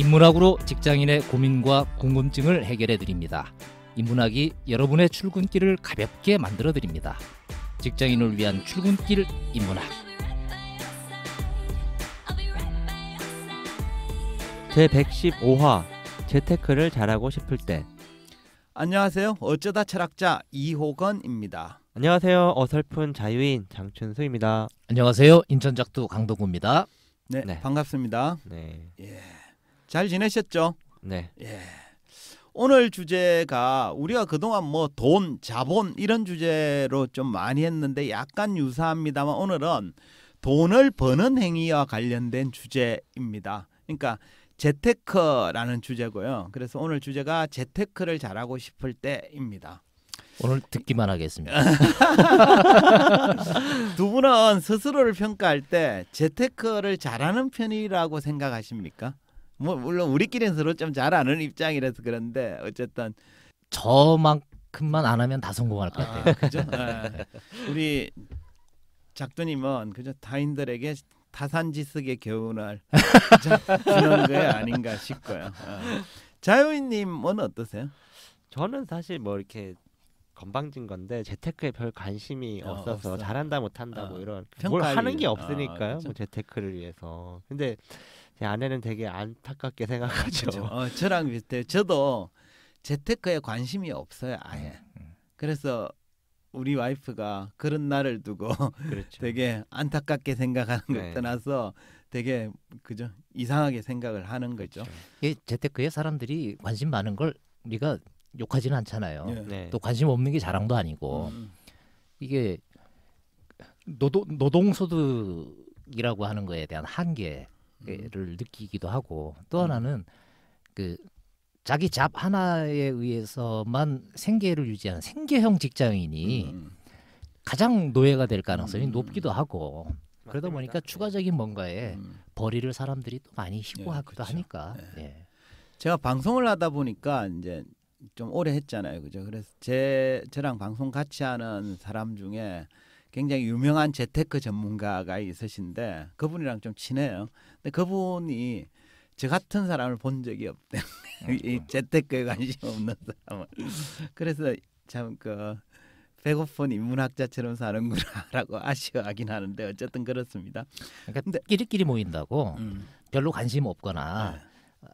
인문학으로 직장인의 고민과 궁금증을 해결해 드립니다. 인문학이 여러분의 출근길을 가볍게 만들어 드립니다. 직장인을 위한 출근길 인문학. 제 115화 재테크를 잘하고 싶을 때 안녕하세요. 어쩌다 철학자 이호건입니다. 안녕하세요. 어설픈 자유인 장춘수입니다. 안녕하세요. 인천작두 강동구입니다. 네, 네. 반갑습니다. 네. 예. 잘 지내셨죠? 네. 예. 오늘 주제가 우리가 그동안 뭐 돈, 자본 이런 주제로 좀 많이 했는데 약간 유사합니다만 오늘은 돈을 버는 행위와 관련된 주제입니다. 그러니까 재테크라는 주제고요. 그래서 오늘 주제가 재테크를 잘하고 싶을 때입니다. 오늘 듣기만 하겠습니다. 두 분은 스스로를 평가할 때 재테크를 잘하는 편이라고 생각하십니까? 뭐 물론 우리끼리는 서로 좀 잘 아는 입장이라서 그런데 어쨌든 저만큼만 안 하면 다 성공할 것 같아요. 아, 그죠? 네. 우리 작두님은 그저 타인들에게 타산지석의 교훈을 주는 게 아닌가 싶고요. 어. 자유인님은 어떠세요? 저는 사실 뭐 이렇게 건방진 건데 재테크에 별 관심이 어, 없어서 없어. 잘한다 못한다 어. 뭐 이런 뭘 하는 게 없으니까요. 아, 그렇죠? 뭐 재테크를 위해서. 근데 제 아내는 되게 안타깝게 생각하죠. 그렇죠. 어, 저랑 비슷해요. 저도 재테크에 관심이 없어요, 아예. 음, 음. 그래서 우리 와이프가 그런 날을 두고 그렇죠. 되게 안타깝게 생각하는 걸 네. 떠나서 되게 그죠 이상하게 생각을 하는 거죠. 그렇죠. 이게 재테크에 사람들이 관심 많은 걸 우리가 욕하지는 않잖아요. 예. 네. 네. 또 관심 없는 게 자랑도 아니고 음. 음. 이게 노동 노동소득이라고 하는 거에 대한 한계 음. 를 느끼기도 하고 또 음. 하나는 그 자기 잡 하나에 의해서만 생계를 유지하는 생계형 직장인이 음, 가장 노예가 될 가능성이 높기도 하고 그러다 맞습니다. 보니까 네. 추가적인 뭔가에 벌이를 사람들이 또 많이 희고하기도 예, 그렇죠. 하니까 예. 예. 제가 방송을 하다 보니까 이제 좀 오래 했잖아요 그죠 그래서 제 저랑 방송 같이 하는 사람 중에 굉장히 유명한 재테크 전문가가 있으신데 그분이랑 좀 친해요. 근데 그분이 저 같은 사람을 본 적이 없대. 아, 이 재테크에 관심 없는 사람을. 그래서 참그 배고픈 인문학자처럼 사는구나라고 아쉬워하긴 하는데 어쨌든 그렇습니다. 그러니까 근데, 끼리끼리 모인다고 음. 별로 관심 없거나 네. 어,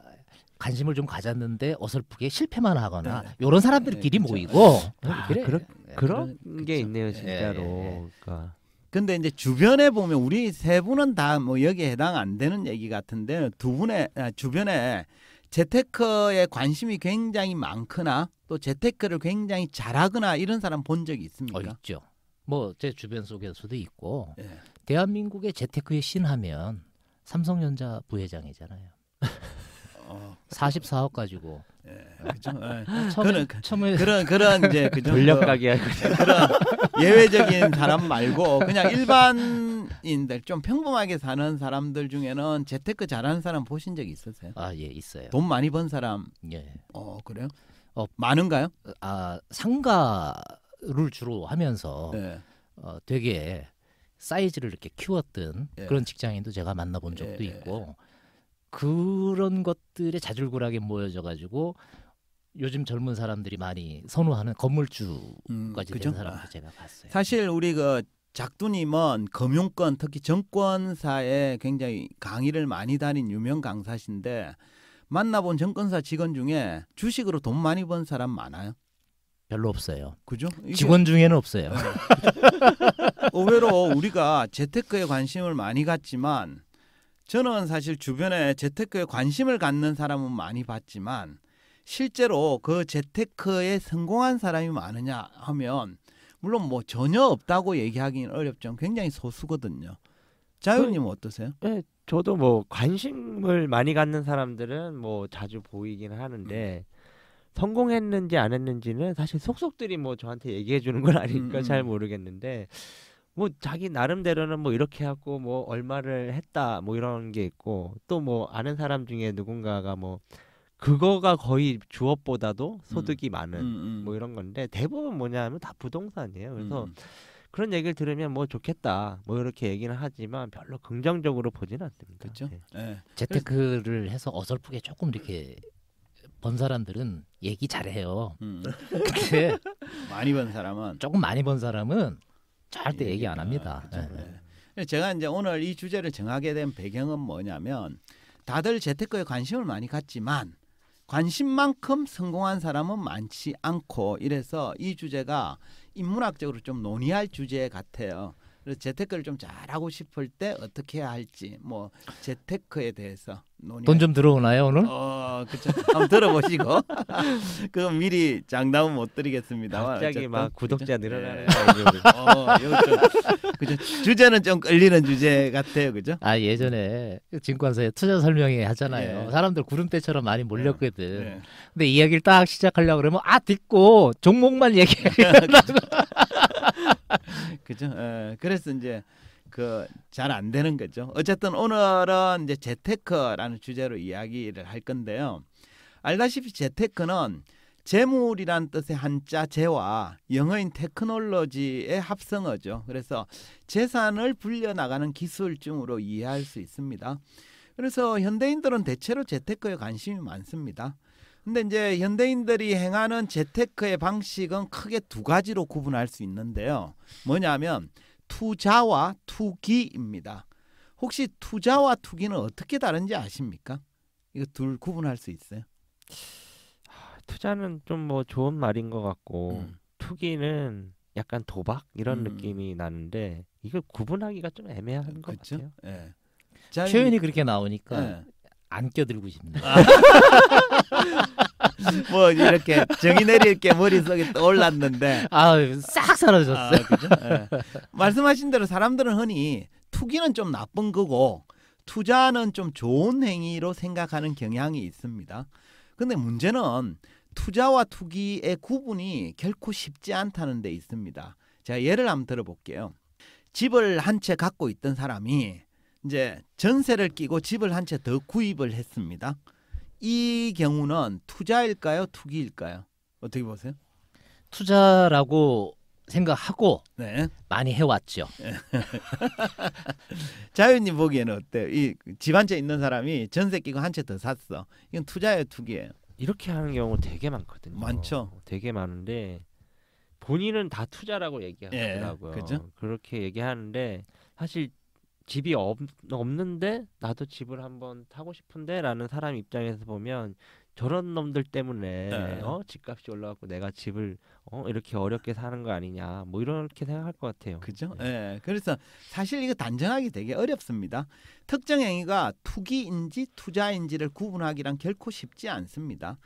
관심을 좀 가졌는데 어설프게 실패만 하거나 네. 이런 사람들끼리 네, 그렇죠. 모이고 아, 그래. 그렇, 그런 그런- 게 그쵸. 있네요 예, 진짜로. 예, 예, 예. 그러니까 근데 이제 주변에 보면 우리 세 분은 다 뭐 여기에 해당 안 되는 얘기 같은데 두 분의 아, 주변에 재테크에 관심이 굉장히 많거나 또 재테크를 굉장히 잘하거나 이런 사람 본 적이 있습니까? 어, 있죠. 뭐 제 주변 속에서도 있고 예. 대한민국의 재테크의 신하면 삼성전자 부회장이잖아요. 어, 44억 가지고 예, 그죠? 예. 그런 처음에 그런 그런 이제 그죠? 돌려가기 그, 그런 예외적인 사람 말고 그냥 일반인들 좀 평범하게 사는 사람들 중에는 재테크 잘하는 사람 보신 적 있으세요? 아 예 있어요. 돈 많이 번 사람. 예. 어 그래요? 어 많은가요? 아 상가를 주로 하면서 예. 어 되게 사이즈를 이렇게 키웠던 예. 그런 직장인도 제가 만나본 적도 예. 있고 그런 것들에 자질구락에 모여져 가지고 요즘 젊은 사람들이 많이 선호하는 건물주까지 음, 된 사람을 아. 제가 봤어요. 사실 우리 그 작두님은 금융권 특히 정권사에 굉장히 강의를 많이 다닌 유명 강사신데 만나본 정권사 직원 중에 주식으로 돈 많이 번 사람 많아요? 별로 없어요. 그죠? 직원 중에는 없어요. 네. 의외로 우리가 재테크에 관심을 많이 갖지만 저는 사실 주변에 재테크에 관심을 갖는 사람은 많이 봤지만 실제로 그 재테크에 성공한 사람이 많으냐 하면 물론 뭐 전혀 없다고 얘기하기는 어렵지만 굉장히 소수거든요. 자유님 그, 어떠세요? 네, 저도 뭐 관심을 많이 갖는 사람들은 뭐 자주 보이긴 하는데 음. 성공했는지 안 했는지는 사실 속속들이 뭐 저한테 얘기해 주는 건 아니니까 음, 음. 잘 음. 모르겠는데 뭐 자기 나름대로는 뭐 이렇게 하고 뭐 얼마를 했다 뭐 이런 게 있고 또 뭐 아는 사람 중에 누군가가 뭐 그거가 거의 주업보다도 음. 소득이 음. 많은 음, 음. 뭐 이런 건데 대부분 뭐냐면 다 부동산이에요. 그래서 음. 그런 얘기를 들으면 뭐 좋겠다 뭐 이렇게 얘기는 하지만 별로 긍정적으로 보지는 않습니다. 그렇죠. 네. 네. 재테크를 해서 어설프게 조금 이렇게 번 사람들은 얘기 잘해요. 음, 근데 많이 번 사람은 조금 많이 번 사람은 절대 예, 얘기 안 합니다. 네. 제가 이제 오늘 이 주제를 정하게 된 배경은 뭐냐면 다들 재테크에 관심을 많이 갖지만 관심만큼 성공한 사람은 많지 않고 이래서 이 주제가 인문학적으로 좀 논의할 주제 같아요. 그래서 재테크를 좀 잘하고 싶을 때 어떻게 해야 할지 뭐 재테크에 대해서 논의. 돈좀 들어오나요 오늘? 어, 그렇죠. 한번 들어보시고 그럼 미리 장담은 못 드리겠습니다만. 갑자기 어쨌든, 막 구독자 늘어나는거죠 예. 어, 주제는 좀 끌리는 주제 같아요, 그죠? 아 예전에 증권사에 투자 설명회 하잖아요. 예. 사람들 구름대처럼 많이 몰렸거든. 예. 예. 근데 이야기를 딱 시작하려고 그러면 아 듣고 종목만 얘기해. 그죠? 에, 예. 그래서 이제 그 잘 안 되는 거죠. 어쨌든 오늘은 이제 재테크라는 주제로 이야기를 할 건데요. 알다시피 재테크는 재물이란 뜻의 한자 재와 영어인 테크놀로지의 합성어죠. 그래서 재산을 불려나가는 기술쯤으로 이해할 수 있습니다. 그래서 현대인들은 대체로 재테크에 관심이 많습니다. 근데 이제 현대인들이 행하는 재테크의 방식은 크게 두 가지로 구분할 수 있는데요. 뭐냐면 투자와 투기입니다. 혹시 투자와 투기는 어떻게 다른지 아십니까? 이거 둘 구분할 수 있어요? 투자는 좀 뭐 좋은 말인 것 같고 음. 투기는 약간 도박 이런 음. 느낌이 나는데 이걸 구분하기가 좀 애매한 것 그쵸? 같아요. 예. 표현이 그렇게 나오니까 예. 안 껴들고 싶네뭐 아. 이렇게 정이 내릴 게 머릿속에 떠올랐는데 아싹 사라졌어요. 아, 그죠? 네. 말씀하신 대로 사람들은 흔히 투기는 좀 나쁜 거고 투자는 좀 좋은 행위로 생각하는 경향이 있습니다. 근데 문제는 투자와 투기의 구분이 결코 쉽지 않다는 데 있습니다. 제가 예를 한번 들어볼게요. 집을 한 채 갖고 있던 사람이 이제 전세를 끼고 집을 한 채 더 구입을 했습니다. 이 경우는 투자일까요, 투기일까요? 어떻게 보세요? 투자라고 생각하고 네. 많이 해왔죠. 자유님 보기에는 어때요? 이집 한 채 있는 사람이 전세 끼고 한 채 더 샀어. 이건 투자예요, 투기예요? 이렇게 하는 경우 되게 많거든요. 많죠. 되게 많은데 본인은 다 투자라고 얘기하더라고요. 예, 그렇죠? 그렇게 얘기하는데 사실 집이 없, 없는데 나도 집을 한번 타고 싶은데라는 사람 입장에서 보면 저런 놈들 때문에 네. 어 집값이 올라갔고 내가 집을 어 이렇게 어렵게 사는 거 아니냐 뭐 이렇게 생각할 것 같아요. 그죠? 네. 예. 네. 네. 그래서 사실 이거 단정하기 되게 어렵습니다. 특정 행위가 투기인지 투자인지를 구분하기란 결코 쉽지 않습니다.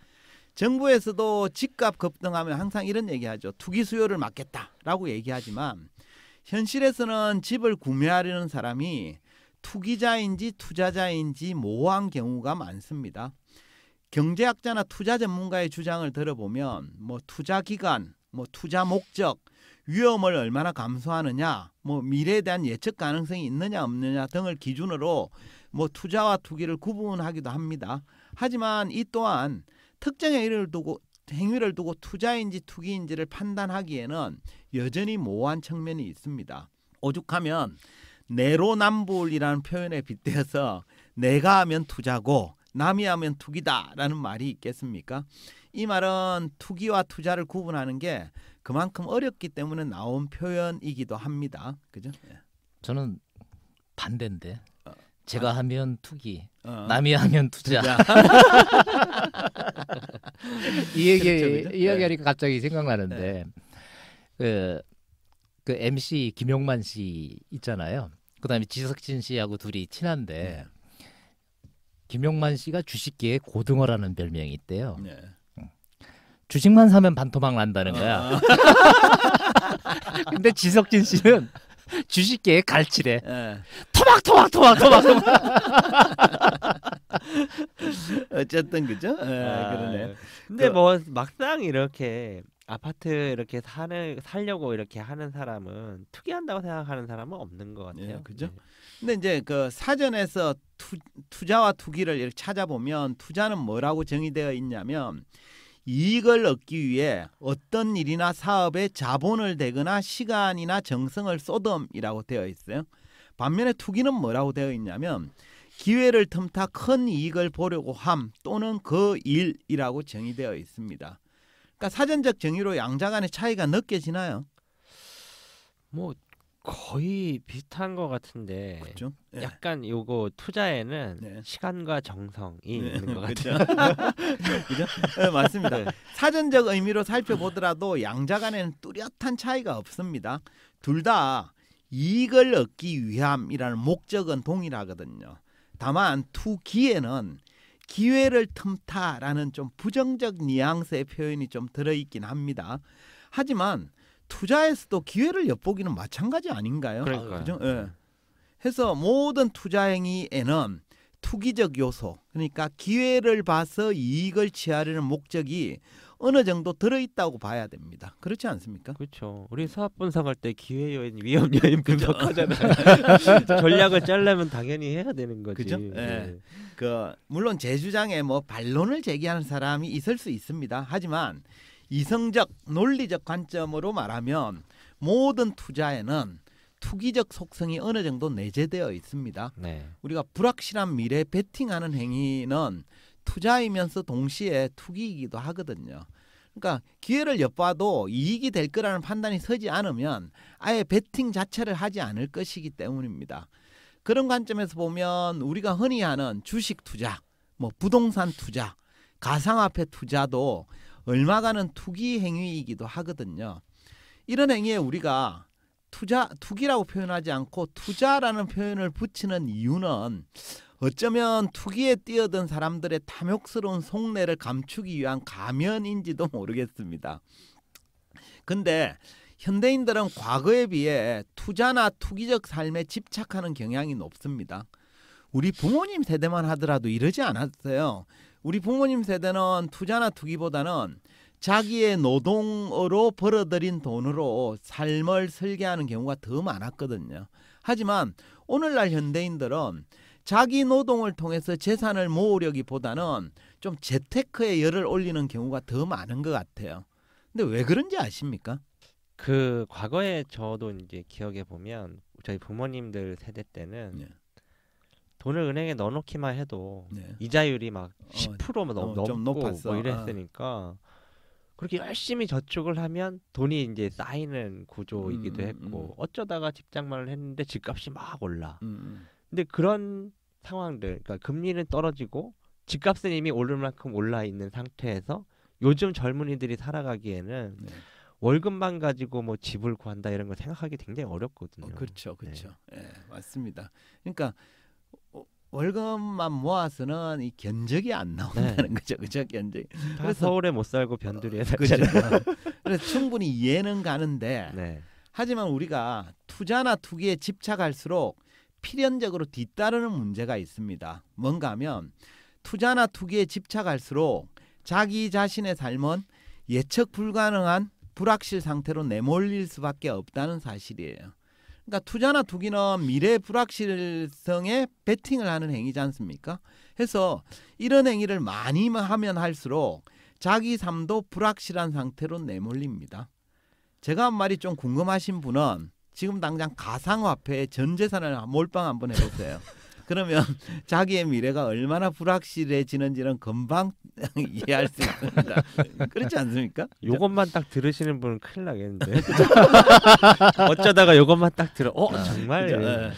정부에서도 집값 급등하면 항상 이런 얘기하죠. 투기 수요를 막겠다라고 얘기하지만 현실에서는 집을 구매하려는 사람이 투기자인지 투자자인지 모호한 경우가 많습니다. 경제학자나 투자 전문가의 주장을 들어보면 뭐 투자 기간, 뭐 투자 목적, 위험을 얼마나 감소하느냐, 뭐 미래에 대한 예측 가능성이 있느냐 없느냐 등을 기준으로 뭐 투자와 투기를 구분하기도 합니다. 하지만 이 또한 특정의 일을 두고 행위를 두고 투자인지 투기인지를 판단하기에는 여전히 모호한 측면이 있습니다. 오죽하면 내로남불이라는 표현에 빗대어서 내가 하면 투자고 남이 하면 투기다라는 말이 있겠습니까? 이 말은 투기와 투자를 구분하는 게 그만큼 어렵기 때문에 나온 표현이기도 합니다. 그죠? 예. 저는 반대인데 제가 아. 하면 투기, 어. 남이 하면 투자. 이 얘기 그렇죠, 이야기하니까 네. 갑자기 생각나는데 그그 네. 그, 그 MC 김용만 씨 있잖아요. 그다음에 지석진 씨하고 둘이 친한데 네. 김용만 씨가 주식계의 고등어라는 별명이 있대요. 네. 주식만 사면 반토막 난다는 거야. 아. 근데 지석진 씨는 주식계의 갈치래. 어. 토박 토박 토박 토박 어쨌든 그죠? 예, 아, 그러네. 예. 근데 그, 뭐 막상 이렇게 아파트 이렇게 사는 살려고 이렇게 하는 사람은 투기한다고 생각하는 사람은 없는 것 같아요. 예, 그죠? 네. 근데 이제 그 사전에서 투, 투자와 투기를 이렇게 찾아보면 투자는 뭐라고 정의되어 있냐면 이익을 얻기 위해 어떤 일이나 사업에 자본을 대거나 시간이나 정성을 쏟음이라고 되어 있어요. 반면에 투기는 뭐라고 되어 있냐면 기회를 틈타 큰 이익을 보려고 함 또는 그 일이라고 정의되어 있습니다. 그러니까 사전적 정의로 양자 간의 차이가 느껴지나요? 뭐 거의 비슷한 것 같은데 그쵸? 예. 약간 요거 투자에는 네. 시간과 정성이 네. 있는 것 같아요. 그죠? 네, 맞습니다. 네. 사전적 의미로 살펴보더라도 양자간에는 뚜렷한 차이가 없습니다. 둘 다 이익을 얻기 위함이라는 목적은 동일하거든요. 다만 투기에는 기회를 틈타라는 좀 부정적 뉘앙스의 표현이 좀 들어있긴 합니다. 하지만 투자에서도 기회를 엿보기는 마찬가지 아닌가요? 그러니까요. 그죠? 예. 해서 모든 투자 행위에는 투기적 요소, 그러니까 기회를 봐서 이익을 취하려는 목적이 어느 정도 들어있다고 봐야 됩니다. 그렇지 않습니까? 그렇죠. 우리 사업 분석할 때 기회 요인, 위험 요인 분석하잖아요. 전략을 짜려면 당연히 해야 되는 거지. 그죠? 예. 네. 그 물론 제 주장에 뭐 반론을 제기하는 사람이 있을 수 있습니다. 하지만 이성적 논리적 관점으로 말하면 모든 투자에는 투기적 속성이 어느 정도 내재되어 있습니다. 네. 우리가 불확실한 미래에 베팅하는 행위는 투자이면서 동시에 투기이기도 하거든요. 그러니까 기회를 엿봐도 이익이 될 거라는 판단이 서지 않으면 아예 베팅 자체를 하지 않을 것이기 때문입니다. 그런 관점에서 보면 우리가 흔히 하는 주식 투자, 뭐 부동산 투자, 가상화폐 투자도 얼마가는 투기 행위이기도 하거든요. 이런 행위에 우리가 투자 투기라고 표현하지 않고 투자라는 표현을 붙이는 이유는 어쩌면 투기에 뛰어든 사람들의 탐욕스러운 속내를 감추기 위한 가면인지도 모르겠습니다. 근데 현대인들은 과거에 비해 투자나 투기적 삶에 집착하는 경향이 높습니다. 우리 부모님 세대만 하더라도 이러지 않았어요. 우리 부모님 세대는 투자나 투기보다는 자기의 노동으로 벌어들인 돈으로 삶을 설계하는 경우가 더 많았거든요. 하지만 오늘날 현대인들은 자기 노동을 통해서 재산을 모으려기보다는 좀 재테크에 열을 올리는 경우가 더 많은 것 같아요. 근데 왜 그런지 아십니까? 그 과거에 저도 이제 기억해 보면 저희 부모님들 세대 때는 예. 돈을 은행에 넣어놓기만 해도 네. 이자율이 막 10%만 어, 넘, 뭐 어, 넘고 뭐 이랬으니까 아. 그렇게 열심히 저축을 하면 돈이 이제 쌓이는 구조이기도 음, 음, 음 했고 음. 어쩌다가 집장만을 했는데 집값이 막 올라. 음, 음. 근데 그런 상황들, 그러니까 금리는 떨어지고 집값은 이미 오를 만큼 올라 있는 상태에서 요즘 젊은이들이 살아가기에는 네. 월급만 가지고 뭐 집을 구한다 이런 걸 생각하기 굉장히 어렵거든요. 어, 그렇죠, 그렇죠. 네. 예, 네. 네, 맞습니다. 그러니까 월급만 모아서는 이 견적이 안 나온다는 네. 거죠, 그죠 견적. 그래서 서울에 못 살고 변두리에 어, 살잖아요. 어, 그래서 충분히 이해는 가는데 네. 하지만 우리가 투자나 투기에 집착할수록 필연적으로 뒤따르는 문제가 있습니다. 뭔가면 투자나 투기에 집착할수록 자기 자신의 삶은 예측 불가능한 불확실 상태로 내몰릴 수밖에 없다는 사실이에요. 그러니까 투자나 투기는 미래 불확실성에 베팅을 하는 행위지 않습니까? 해서 이런 행위를 많이 하면 할수록 자기 삶도 불확실한 상태로 내몰립니다. 제가 한 말이 좀 궁금하신 분은 지금 당장 가상화폐에 전 재산을 몰빵 한번 해보세요. 그러면 자기의 미래가 얼마나 불확실해지는지는 금방 이해할 수 있습니다. 그렇지 않습니까? 요것만 딱 들으시는 분은 큰일 나겠는데. 어쩌다가 요것만 딱 들어. 어, 아, 정말. 예. 예.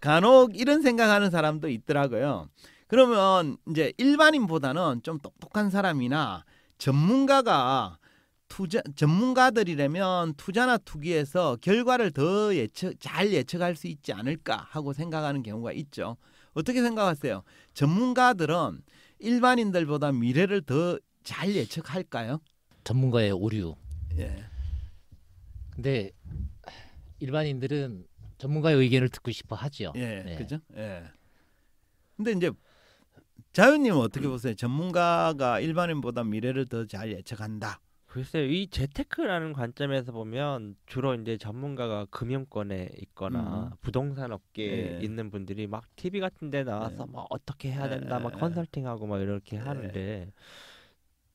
간혹 이런 생각하는 사람도 있더라고요. 그러면 이제 일반인보다는 좀 똑똑한 사람이나 전문가가 투자 전문가들이라면 투자나 투기에서 결과를 더 예측 잘 예측할 수 있지 않을까 하고 생각하는 경우가 있죠. 어떻게 생각하세요? 전문가들은 일반인들보다 미래를 더 잘 예측할까요? 전문가의 오류. 예. 근데 일반인들은 전문가의 의견을 듣고 싶어 하죠. 예, 네. 그죠? 예. 근데 이제 자연님은 어떻게 음. 보세요? 전문가가 일반인보다 미래를 더 잘 예측한다. 글쎄요, 이 재테크라는 관점에서 보면 주로 이제 전문가가 금융권에 있거나 음. 부동산 업계에 네. 있는 분들이 막 TV 같은 데 나와서 네. 막 뭐 어떻게 해야 된다, 네. 막 컨설팅하고 막 이렇게 네. 하는데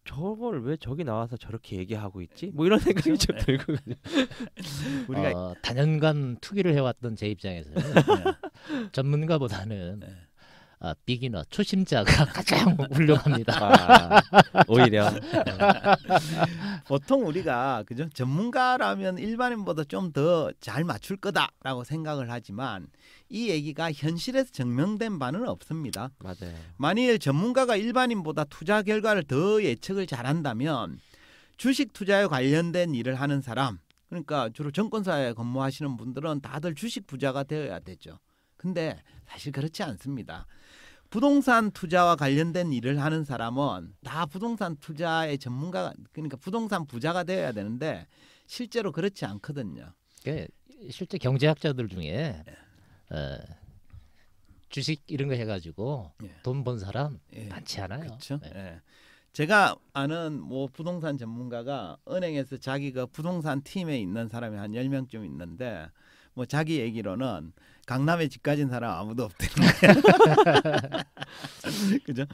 저걸 왜 저기 나와서 저렇게 얘기하고 있지? 뭐 이런 생각이 그렇죠? 좀 네. 들고 우리가 어, 단연간 투기를 해왔던 제 입장에서는 네. 전문가보다는 아, 비기너 초심자가 가장 훌륭합니다. 아, 오히려 어. 보통 우리가 그죠 전문가라면 일반인보다 좀 더 잘 맞출 거다라고 생각을 하지만 이 얘기가 현실에서 증명된 바는 없습니다. 맞아요. 만일 전문가가 일반인보다 투자 결과를 더 예측을 잘한다면 주식 투자에 관련된 일을 하는 사람 그러니까 주로 증권사에 근무하시는 분들은 다들 주식 부자가 되어야 되죠. 근데 사실 그렇지 않습니다. 부동산 투자와 관련된 일을 하는 사람은 다 부동산 투자의 전문가 가 그러니까 부동산 부자가 되어야 되는데 실제로 그렇지 않거든요. 그 실제 경제학자들 중에 예. 어, 주식 이런 거 해가지고 예. 돈번 사람 예. 많지 않아요. 그렇죠. 제가 아는 뭐 부동산 전문가가 은행에서 자기가 그 부동산 팀에 있는 사람이 한 열명쯤 있는데 뭐 자기 얘기로는 강남에 집 가진 사람 아무도 없대는 그죠?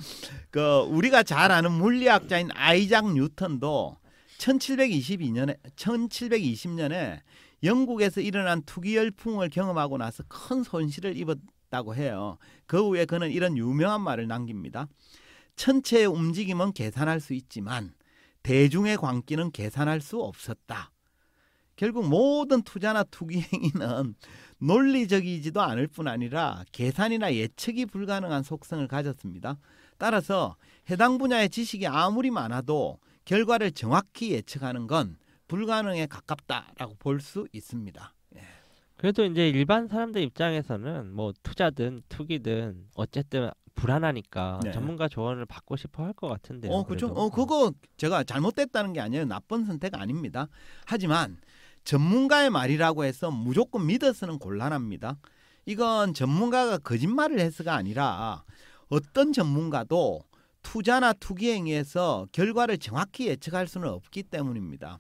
그 우리가 잘 아는 물리학자인 아이작 뉴턴도 1722년에 1720년에 영국에서 일어난 투기 열풍을 경험하고 나서 큰 손실을 입었다고 해요. 그 후에 그는 이런 유명한 말을 남깁니다. 천체의 움직임은 계산할 수 있지만 대중의 광기는 계산할 수 없었다. 결국 모든 투자나 투기 행위는 논리적이지도 않을 뿐 아니라 계산이나 예측이 불가능한 속성을 가졌습니다. 따라서 해당 분야의 지식이 아무리 많아도 결과를 정확히 예측하는 건 불가능에 가깝다라고 볼 수 있습니다. 예. 그래도 이제 일반 사람들 입장에서는 뭐 투자든 투기든 어쨌든 불안하니까 네. 전문가 조언을 받고 싶어 할 것 같은데요. 어, 그죠. 어, 네. 그거 제가 잘못됐다는 게 아니에요. 나쁜 선택 아닙니다. 하지만 전문가의 말이라고 해서 무조건 믿어서는 곤란합니다. 이건 전문가가 거짓말을 해서가 아니라 어떤 전문가도 투자나 투기 행위에서 결과를 정확히 예측할 수는 없기 때문입니다.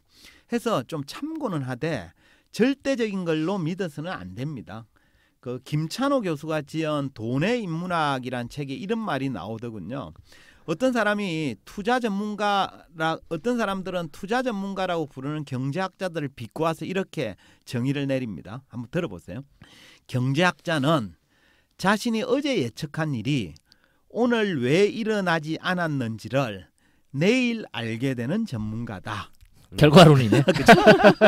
해서 좀 참고는 하되 절대적인 걸로 믿어서는 안 됩니다. 그 김찬호 교수가 지은 돈의 인문학이란 책에 이런 말이 나오더군요. 어떤 사람이 투자 전문가라 어떤 사람들은 투자 전문가라고 부르는 경제학자들을 비꼬아서 이렇게 정의를 내립니다. 한번 들어보세요. 경제학자는 자신이 어제 예측한 일이 오늘 왜 일어나지 않았는지를 내일 알게 되는 전문가다. 음. 결과론이네.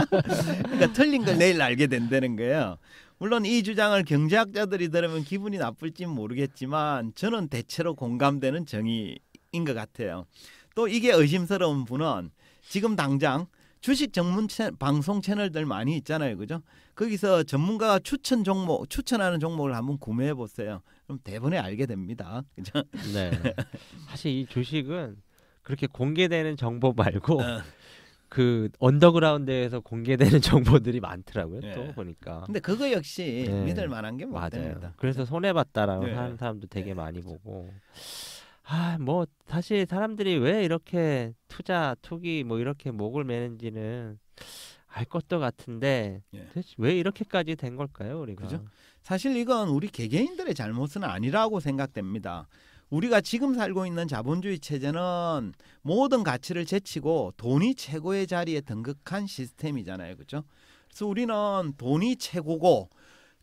그러니까 틀린 걸 내일 알게 된다는 거예요. 물론 이 주장을 경제학자들이 들으면 기분이 나쁠진 모르겠지만 저는 대체로 공감되는 정의 인것 같아요. 또 이게 의심스러운 분은 지금 당장 주식 전문 채, 방송 채널들 많이 있잖아요. 그죠? 거기서 전문가가 추천 종목, 추천하는 종목을 한번 구매해 보세요. 그럼 대번에 알게 됩니다. 그죠? 네. 사실 이 주식은 그렇게 공개되는 정보 말고 어. 그 언더그라운드에서 공개되는 정보들이 많더라고요. 네. 또 보니까. 근데 그거 역시 네. 믿을 만한 게많아요 됩니다. 그래서 손해 봤다라고 네. 하는 사람도 되게 네, 많이 그렇죠. 보고. 아, 뭐 사실 사람들이 왜 이렇게 투자, 투기 뭐 이렇게 목을 매는지는 알 것도 같은데 예. 왜 이렇게까지 된 걸까요, 우리가? 그죠? 사실 이건 우리 개개인들의 잘못은 아니라고 생각됩니다. 우리가 지금 살고 있는 자본주의 체제는 모든 가치를 제치고 돈이 최고의 자리에 등극한 시스템이잖아요. 그죠 그래서 우리는 돈이 최고고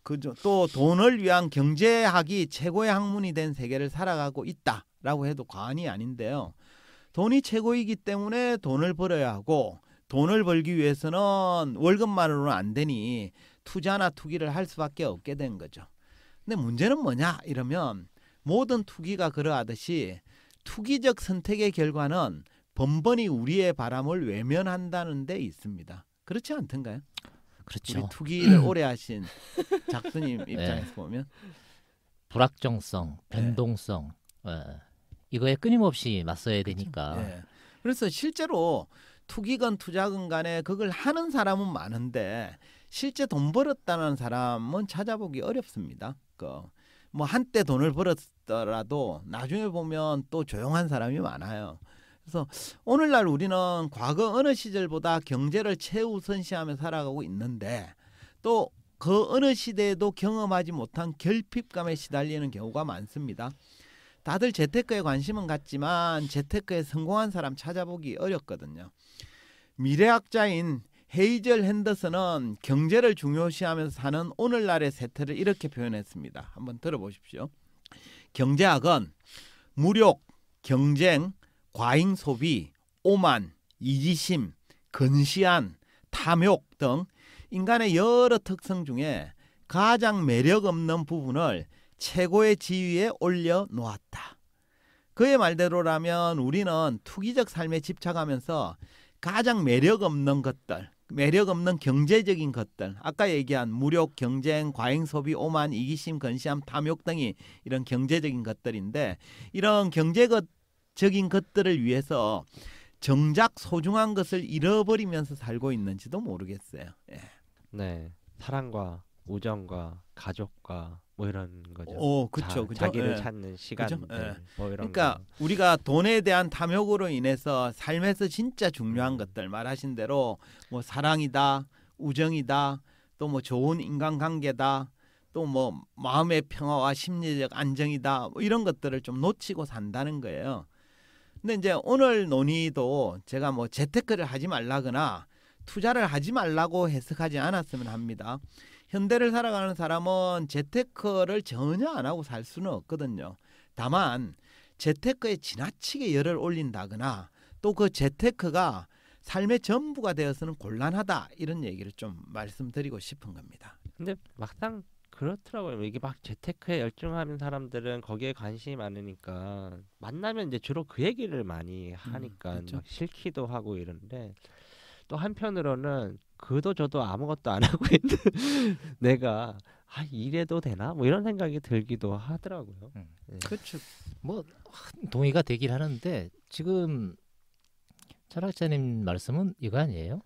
그 또 돈을 위한 경제학이 최고의 학문이 된 세계를 살아가고 있다. 라고 해도 과언이 아닌데요. 돈이 최고이기 때문에 돈을 벌어야 하고 돈을 벌기 위해서는 월급만으로는 안 되니 투자나 투기를 할 수밖에 없게 된 거죠. 근데 문제는 뭐냐 이러면 모든 투기가 그러하듯이 투기적 선택의 결과는 번번이 우리의 바람을 외면한다는 데 있습니다. 그렇지 않던가요? 그렇죠. 투기를 오래 하신 작수님 네. 입장에서 네. 보면 불확정성, 네. 변동성, 네. 네. 이거에 끊임없이 맞서야 되니까. 그렇죠. 네. 그래서 실제로 투기건 투자건 간에 그걸 하는 사람은 많은데 실제 돈 벌었다는 사람은 찾아보기 어렵습니다. 그 뭐 한때 돈을 벌었더라도 나중에 보면 또 조용한 사람이 많아요. 그래서 오늘날 우리는 과거 어느 시절보다 경제를 최우선시하며 살아가고 있는데 또 그 어느 시대에도 경험하지 못한 결핍감에 시달리는 경우가 많습니다. 다들 재테크에 관심은 갖지만 재테크에 성공한 사람 찾아보기 어렵거든요. 미래학자인 헤이즐 핸더슨은 경제를 중요시하면서 사는 오늘날의 세태를 이렇게 표현했습니다. 한번 들어보십시오. 경제학은 무력, 경쟁, 과잉 소비, 오만, 이기심, 근시안, 탐욕 등 인간의 여러 특성 중에 가장 매력 없는 부분을 최고의 지위에 올려 놓았다. 그의 말대로라면 우리는 투기적 삶에 집착하면서 가장 매력 없는 것들, 매력 없는 경제적인 것들, 아까 얘기한 무력, 경쟁, 과잉 소비, 오만, 이기심, 건시함 탐욕 등이 이런 경제적인 것들인데 이런 경제적인 것들을 위해서 정작 소중한 것을 잃어버리면서 살고 있는지도 모르겠어요. 예. 네, 사랑과 우정과 가족과 뭐 이런 거죠. 오, 어, 그쵸, 자, 그쵸? 자기를 예. 찾는 시간. 그쵸? 네. 예. 뭐 이런. 그러니까 거. 우리가 돈에 대한 탐욕으로 인해서 삶에서 진짜 중요한 음. 것들 말하신 대로 뭐 사랑이다, 우정이다, 또 뭐 좋은 인간관계다, 또 뭐 마음의 평화와 심리적 안정이다, 뭐 이런 것들을 좀 놓치고 산다는 거예요. 근데 이제 오늘 논의도 제가 뭐 재테크를 하지 말라거나 투자를 하지 말라고 해석하지 않았으면 합니다. 현대를 살아가는 사람은 재테크를 전혀 안 하고 살 수는 없거든요. 다만 재테크에 지나치게 열을 올린다거나 또 그 재테크가 삶의 전부가 되어서는 곤란하다 이런 얘기를 좀 말씀드리고 싶은 겁니다. 근데 막상 그렇더라고요. 이게 막 재테크에 열중하는 사람들은 거기에 관심이 많으니까 만나면 이제 주로 그 얘기를 많이 음, 하니까 음, 그렇죠. 막 싫기도 하고 이런데 또 한편으로는 그도 저도 아무것도 안 하고 있는 내가 아 이래도 되나 뭐 이런 생각이 들기도 하더라고요. 음. 네. 그렇죠. 뭐 동의가 되긴 하는데 지금 철학자님 말씀은 이거 아니에요?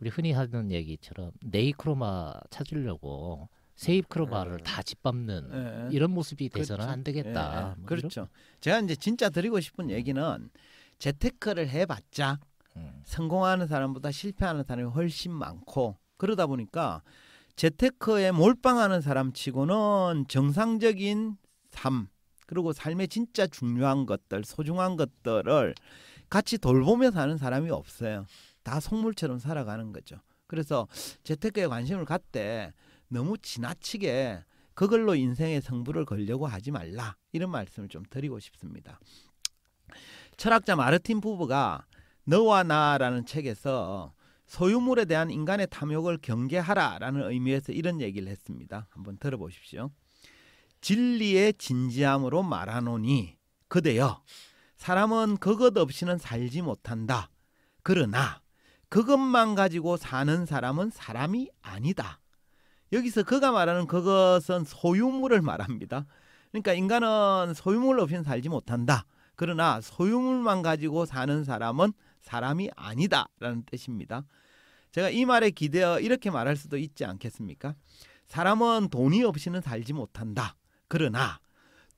우리 흔히 하는 얘기처럼 네이크로마 찾으려고 세입 크로마를 네. 다 짓밟는 네. 이런 모습이 되서는 그렇죠. 안 되겠다. 예. 뭐 그렇죠. 이런? 제가 이제 진짜 드리고 싶은 얘기는 재테크를 해봤자 성공하는 사람보다 실패하는 사람이 훨씬 많고 그러다 보니까 재테크에 몰빵하는 사람치고는 정상적인 삶 그리고 삶의 진짜 중요한 것들 소중한 것들을 같이 돌보며 사는 사람이 없어요. 다 속물처럼 살아가는 거죠. 그래서 재테크에 관심을 갖되 너무 지나치게 그걸로 인생의 성부를 걸려고 하지 말라 이런 말씀을 좀 드리고 싶습니다. 철학자 마르틴 부부가 너와 나라는 책에서 소유물에 대한 인간의 탐욕을 경계하라라는 의미에서 이런 얘기를 했습니다. 한번 들어보십시오. 진리의 진지함으로 말하노니 그대여 사람은 그것 없이는 살지 못한다. 그러나 그것만 가지고 사는 사람은 사람이 아니다. 여기서 그가 말하는 그것은 소유물을 말합니다. 그러니까 인간은 소유물 없이는 살지 못한다. 그러나 소유물만 가지고 사는 사람은 사람이 아니다라는 뜻입니다. 제가 이 말에 기대어 이렇게 말할 수도 있지 않겠습니까? 사람은 돈이 없이는 살지 못한다. 그러나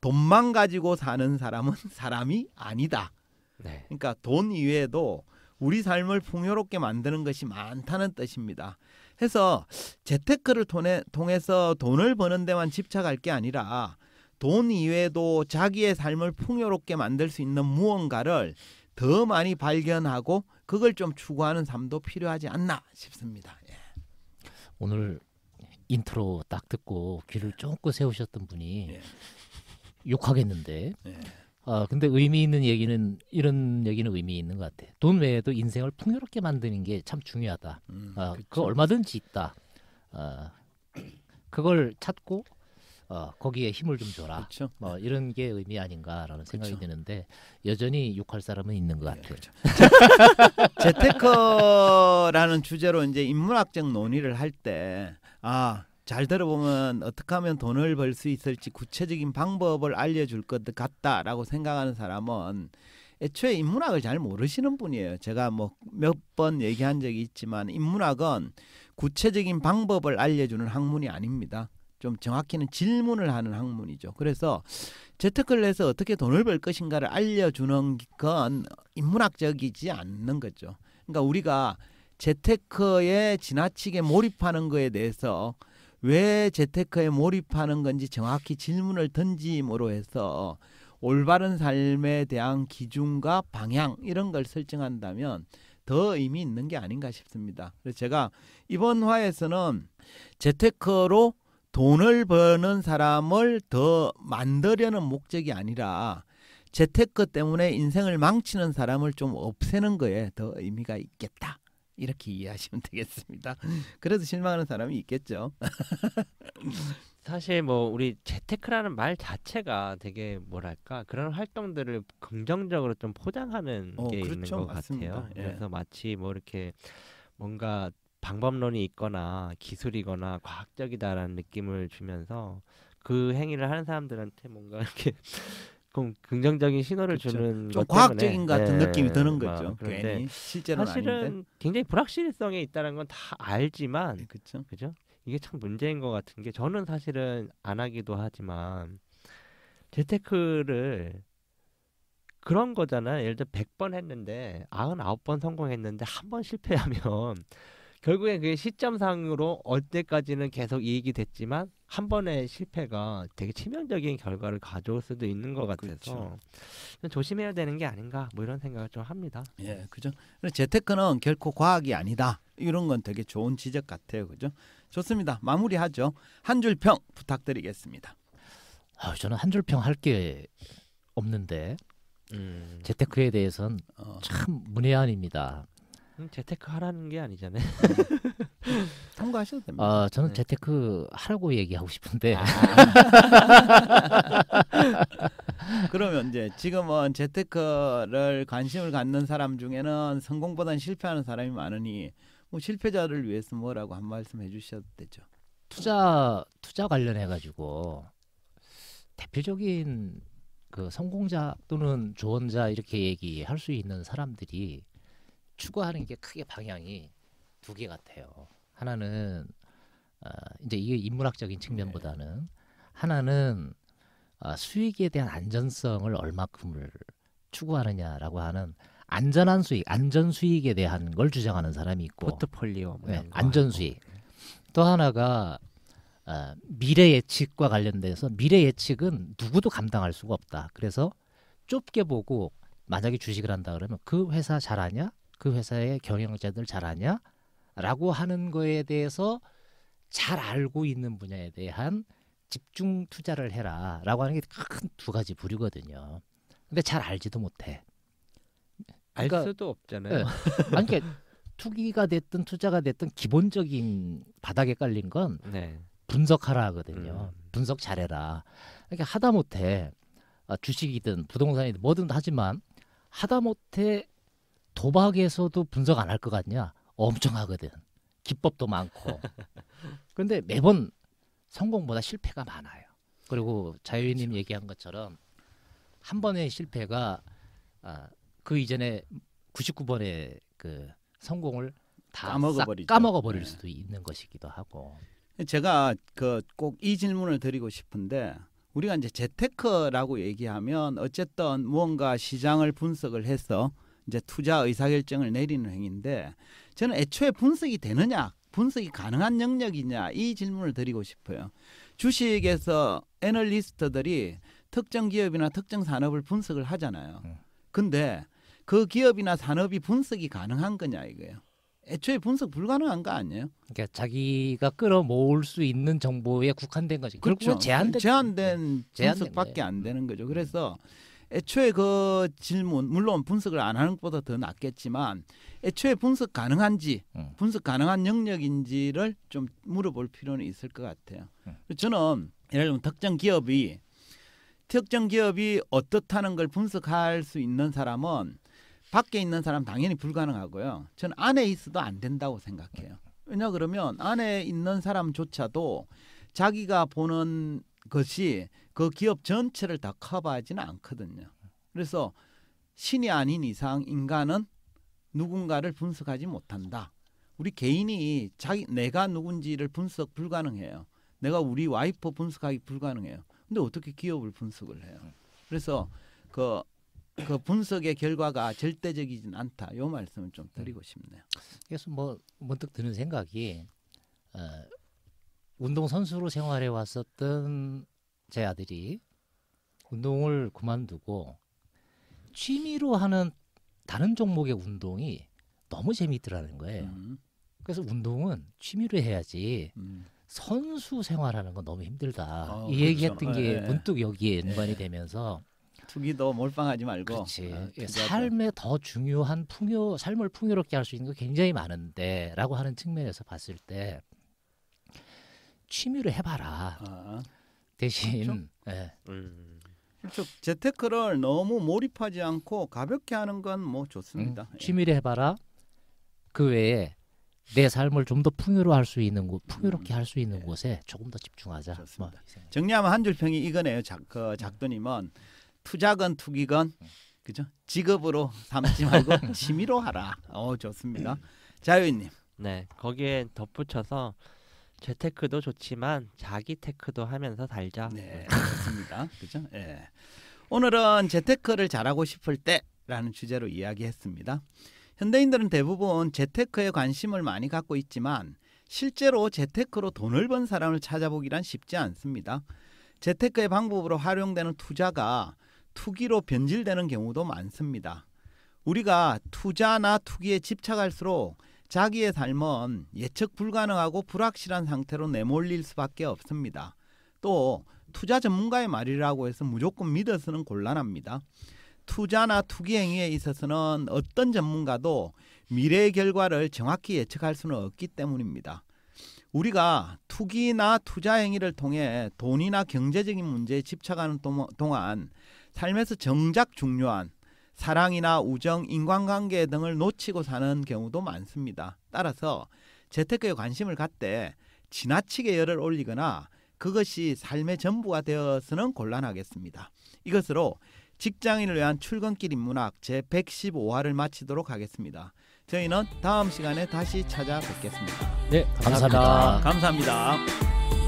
돈만 가지고 사는 사람은 사람이 아니다. 네. 그러니까 돈 이외에도 우리 삶을 풍요롭게 만드는 것이 많다는 뜻입니다. 해서 재테크를 통해, 통해서 돈을 버는 데만 집착할 게 아니라 돈 이외에도 자기의 삶을 풍요롭게 만들 수 있는 무언가를 더 많이 발견하고 그걸 좀 추구하는 삶도 필요하지 않나 싶습니다. 예. 오늘 인트로 딱 듣고 귀를 쫑긋 세우셨던 분이 예. 욕하겠는데. 예. 아 근데 의미 있는 얘기는 이런 얘기는 의미 있는 것 같아. 돈 외에도 인생을 풍요롭게 만드는 게 참 중요하다. 음, 아, 그 얼마든지 있다. 아, 그걸 찾고 어, 거기에 힘을 좀 줘라. 그렇죠. 뭐 네. 이런 게 의미 아닌가라는 그렇죠. 생각이 그렇죠. 드는데 여전히 욕할 사람은 있는 것 네, 같아요. 네, 그렇죠. 재테크라는 주제로 이제 인문학적 논의를 할 때 아. 잘 들어보면 어떻게 하면 돈을 벌 수 있을지 구체적인 방법을 알려줄 것 같다라고 생각하는 사람은 애초에 인문학을 잘 모르시는 분이에요. 제가 뭐 몇 번 얘기한 적이 있지만 인문학은 구체적인 방법을 알려주는 학문이 아닙니다. 좀 정확히는 질문을 하는 학문이죠. 그래서 재테크를 해서 어떻게 돈을 벌 것인가를 알려주는 건 인문학적이지 않는 거죠. 그러니까 우리가 재테크에 지나치게 몰입하는 거에 대해서 왜 재테크에 몰입하는 건지 정확히 질문을 던짐으로 해서 올바른 삶에 대한 기준과 방향 이런 걸 설정한다면 더 의미 있는 게 아닌가 싶습니다. 그래서 제가 이번 화에서는 재테크로 돈을 버는 사람을 더 만들려는 목적이 아니라 재테크 때문에 인생을 망치는 사람을 좀 없애는 거에 더 의미가 있겠다. 이렇게 이해하시면 되겠습니다. 그래도 실망하는 사람이 있겠죠. 사실 뭐 우리 재테크라는 말 자체가 되게 뭐랄까 그런 활동들을 긍정적으로 좀 포장하는 어, 게 그렇죠. 있는 것 맞습니다. 같아요. 예. 그래서 마치 뭐 이렇게 뭔가 방법론이 있거나 기술이거나 과학적이다라는 느낌을 주면서 그 행위를 하는 사람들한테 뭔가 이렇게 좀 긍정적인 신호를 그쵸. 주는 좀 과학적인 같은 네. 느낌이 드는 거죠. 괜히 실제로 사실은 굉장히 불확실성에 있다는 건 다 알지만 그렇죠. 그죠? 이게 참 문제인 것 같은 게 저는 사실은 안 하기도 하지만 재테크를 그런 거잖아요. 예를 들어 100번 했는데 99번 성공했는데 한 번 실패하면 결국에 그게 시점상으로 어때까지는 계속 이익이 됐지만 한 번의 실패가 되게 치명적인 결과를 가져올 수도 있는 것 같아서 그렇죠. 조심해야 되는 게 아닌가 뭐 이런 생각을 좀 합니다. 예, 그죠. 재테크는 결코 과학이 아니다. 이런 건 되게 좋은 지적 같아요. 그죠? 좋습니다. 마무리하죠. 한줄평 부탁드리겠습니다. 아, 저는 한줄평 할 게 없는데 음. 재테크에 대해서는 어. 참 문외한입니다. 음, 재테크 하라는 게 아니잖아요. 네. 참고하셔도 됩니다. 아, 저는 네. 재테크 하라고 얘기하고 싶은데. 아. 그러면 이제 지금은 재테크를 관심을 갖는 사람 중에는 성공보다는 실패하는 사람이 많으니 뭐 실패자를 위해서 뭐라고 한 말씀 해주셔도 되죠. 투자 투자 관련해 가지고 대표적인 그 성공자 또는 조언자 이렇게 얘기할 수 있는 사람들이 추구하는 게 크게 방향이 두 개 같아요. 하나는 어, 이제 이게 인문학적인 측면보다는 네. 하나는 어, 수익에 대한 안전성을 얼마큼을 추구하느냐라고 하는 안전한 수익, 안전 수익에 대한 걸 주장하는 사람이 있고 포트폴리오 뭐 네, 안전 수익. 또 하나가 어, 미래 예측과 관련돼서 미래 예측은 누구도 감당할 수가 없다. 그래서 좁게 보고 만약에 주식을 한다 그러면 그 회사 잘하냐? 그 회사의 경영자들 잘아냐 라고 하는 거에 대해서 잘 알고 있는 분야에 대한 집중 투자를 해라 라고 하는 게 큰 두 가지 부류거든요. 근데 잘 알지도 못해. 그러니까, 알 수도 없잖아요. 네. 아니, 그러니까 투기가 됐든 투자가 됐든 기본적인 바닥에 깔린 건 네. 분석하라 하거든요. 음. 분석 잘해라. 그러니까 하다못해 아, 주식이든 부동산이든 뭐든 하지만 하다못해 도박에서도 분석 안 할 것 같냐? 엄청 하거든. 기법도 많고. 그런데 매번 성공보다 실패가 많아요. 그리고 자유인님 그렇죠. 얘기한 것처럼 한 번의 실패가 아, 그 이전에 99번의 그 성공을 다 까먹어버리죠. 까먹어버릴 네. 수도 있는 것이기도 하고. 제가 그 꼭 이 질문을 드리고 싶은데 우리가 이제 재테크라고 얘기하면 어쨌든 무언가 시장을 분석을 해서 이제 투자 의사결정을 내리는 행위인데 저는 애초에 분석이 되느냐 분석이 가능한 영역이냐 이 질문을 드리고 싶어요. 주식에서 애널리스트들이 특정 기업이나 특정 산업을 분석을 하잖아요. 음. 근데 그 기업이나 산업이 분석이 가능한 거냐 이거예요. 애초에 분석 불가능한 거 아니에요? 그러니까 자기가 끌어모을 수 있는 정보에 국한된 거지. 그렇죠. 제한된 제한된 네. 분석밖에 안 되는 거죠. 음. 그래서 음. 애초에 그 질문 물론 분석을 안 하는 것보다 더 낫겠지만 애초에 분석 가능한지 음. 분석 가능한 영역인지를 좀 물어볼 필요는 있을 것 같아요. 음. 저는 예를 들면 특정 기업이 특정 기업이 어떻다는 걸 분석할 수 있는 사람은 밖에 있는 사람 당연히 불가능하고요. 전 안에 있어도 안 된다고 생각해요. 왜냐 그러면 안에 있는 사람조차도 자기가 보는 것이 그 기업 전체를 다 커버하지는 않거든요. 그래서 신이 아닌 이상 인간은 누군가를 분석하지 못한다. 우리 개인이 자기 내가 누군지를 분석 불가능해요. 내가 우리 와이프 분석하기 불가능해요. 근데 어떻게 기업을 분석을 해요? 그래서 그, 그 분석의 결과가 절대적이진 않다. 요 말씀을 좀 드리고 싶네요. 그래서 뭐 문득 드는 생각이 어, 운동 선수로 생활해 왔었던 제 아들이 운동을 그만두고 취미로 하는 다른 종목의 운동이 너무 재미있더라는 거예요. 음. 그래서 운동은 취미로 해야지 음. 선수 생활하는 건 너무 힘들다. 어, 이 그렇죠. 얘기했던 게 예, 예. 문득 여기에 연관이 예. 네. 되면서 투기 너 몰빵하지 말고 그렇지. 아, 삶에 더 중요한 풍요 삶을 풍요롭게 할 수 있는 게 굉장히 많은데라고 하는 측면에서 봤을 때취미로 해봐라. 아. 대신 그렇죠? 예. 음. 그렇죠. 재테크를 너무 몰입하지 않고 가볍게 하는 건 뭐 좋습니다. 음, 예. 취미를 해봐라. 그 외에 내 삶을 좀 더 풍요로할 수 있는 곳, 풍요롭게 음. 할수 있는 네. 곳에 조금 더 집중하자. 뭐 좋 정리하면 한 줄평이 이거네요. 작, 그 작도님은 투자건 투기건 음. 그죠? 직업으로 삼지 말고 취미로 하라. 어 좋습니다. 자유인님. 네 거기에 덧붙여서 재테크도 좋지만 자기 테크도 하면서 살자. 네, 그습니다 그죠? 예. 네. 오늘은 재테크를 잘하고 싶을 때라는 주제로 이야기했습니다. 현대인들은 대부분 재테크에 관심을 많이 갖고 있지만 실제로 재테크로 돈을 번 사람을 찾아보기란 쉽지 않습니다. 재테크의 방법으로 활용되는 투자가 투기로 변질되는 경우도 많습니다. 우리가 투자나 투기에 집착할수록 자기의 삶은 예측 불가능하고 불확실한 상태로 내몰릴 수밖에 없습니다. 또 투자 전문가의 말이라고 해서 무조건 믿어서는 곤란합니다. 투자나 투기 행위에 있어서는 어떤 전문가도 미래의 결과를 정확히 예측할 수는 없기 때문입니다. 우리가 투기나 투자 행위를 통해 돈이나 경제적인 문제에 집착하는 동안 삶에서 정작 중요한 사랑이나 우정, 인간관계 등을 놓치고 사는 경우도 많습니다. 따라서 재테크에 관심을 갖되 지나치게 열을 올리거나 그것이 삶의 전부가 되어서는 곤란하겠습니다. 이것으로 직장인을 위한 출근길 인문학 제115화를 마치도록 하겠습니다. 저희는 다음 시간에 다시 찾아뵙겠습니다. 네, 감사합니다. 감사합니다. 감사합니다.